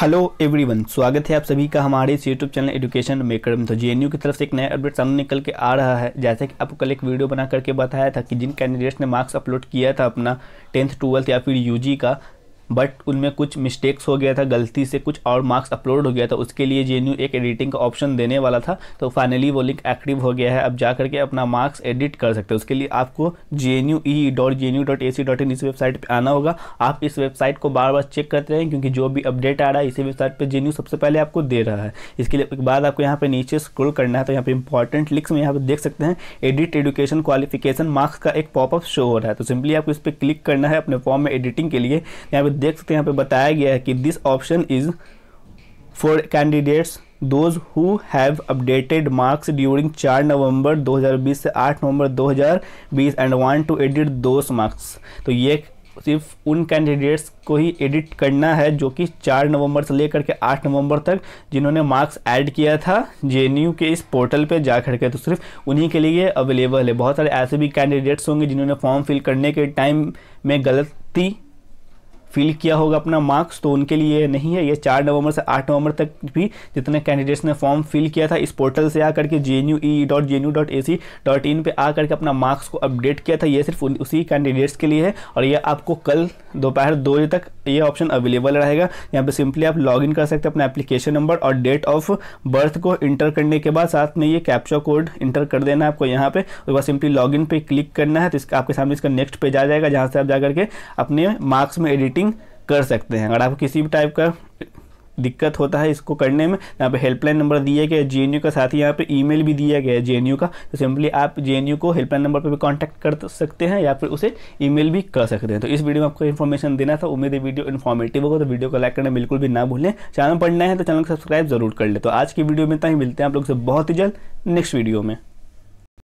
hello everyone स्वागत है आप सभी का हमारे इस यूट्यूब चैनल एजुकेशन मेकर में तो जे की तरफ से एक नया अपडेट सामने निकल के आ रहा है जैसे कि आपको कल एक वीडियो बना करके बताया था कि जिन कैंडिडेट्स ने मार्क्स अपलोड किया था अपना टेंथ ट्वेल्थ या फिर यूजी का बट उनमें कुछ मिस्टेक्स हो गया था गलती से कुछ और मार्क्स अपलोड हो गया था उसके लिए जे एक एडिटिंग का ऑप्शन देने वाला था तो फाइनली वो लिंक एक्टिव हो गया है अब जा करके अपना मार्क्स एडिट कर सकते हैं उसके लिए आपको J N U E dot J N U dot A C dot in इस वेबसाइट पर आना होगा आप इस वेबसाइट को बार बार चेक करते रहें क्योंकि जो भी अपडेट आ रहा है इसी वेबसाइट पर जे सबसे पहले आपको दे रहा है इसके लिए बार आपको यहाँ पर नीचे स्क्रोल करना है तो यहाँ पर इंपॉर्टेंट लिंक्स में यहाँ पर देख सकते हैं एडिट एडुकेशन क्वालिफिकेशन मार्क्स का एक पॉपअप शो हो रहा है तो सिंपली आपको इस पर क्लिक करना है अपने फॉर्म में एडिटिंग के लिए यहाँ पर देख सकते हैं यहाँ पे बताया गया है कि this option is for candidates those who have updated marks during चार नवंबर 2020 से 8 नवंबर 2020 and want to edit those marks तो ये सिर्फ उन कैंडिडेट्स को ही एडिट करना है जो कि 4 नवंबर से लेकर के 8 नवंबर तक जिन्होंने मार्क्स ऐड किया था जे के इस पोर्टल पे जा कर के तो सिर्फ उन्हीं के लिए अवेलेबल है बहुत सारे ऐसे भी कैंडिडेट्स होंगे जिन्होंने फॉर्म फिल करने के टाइम में गलती फिल किया होगा अपना मार्क्स तो उनके लिए नहीं है ये चार नवंबर से आठ नवंबर तक भी जितने कैंडिडेट्स ने फॉर्म फिल किया था इस पोर्टल से आकर के J N E dot J N U dot A C dot in पर आकर के अपना मार्क्स को अपडेट किया था ये सिर्फ उसी कैंडिडेट्स के लिए है और ये आपको कल दोपहर दो बजे तक ये ऑप्शन अवेलेबल रहेगा यहाँ पे सिंपली आप लॉग कर सकते हैं अपना एप्लीकेशन नंबर और डेट ऑफ बर्थ को इंटर करने के बाद साथ में ये कैप्चा कोड इंटर कर देना है आपको यहाँ पर उसके बाद सिंपली लॉग पे क्लिक करना है तो इसका आपके सामने इसका नेक्स्ट पेज आ जाएगा जहाँ से आप जाकर के अपने मार्क्स में एडिटिंग कॉलिंग कर सकते हैं अगर आपको किसी भी टाइप का दिक्कत होता है इसको करने में तो यहाँ पे हेल्पलाइन नंबर दिया गया है जे का साथ ही यहाँ पे ईमेल भी दिया गया है जे का तो सिंपली आप जे को हेल्पलाइन नंबर पर भी कांटेक्ट कर तो सकते हैं या फिर उसे ईमेल भी कर सकते हैं तो इस वीडियो में आपको इन्फॉर्मेशन देना था उम्मीद है वीडियो इन्फॉर्मेटिव होगा तो वीडियो को लाइक करना बिल्कुल भी ना भूलें चैनल पढ़ना है तो चैनल को सब्सक्राइब जरूर कर ले तो आज की वीडियो में ही मिलते हैं आप लोग से बहुत ही जल्द नेक्स्ट वीडियो में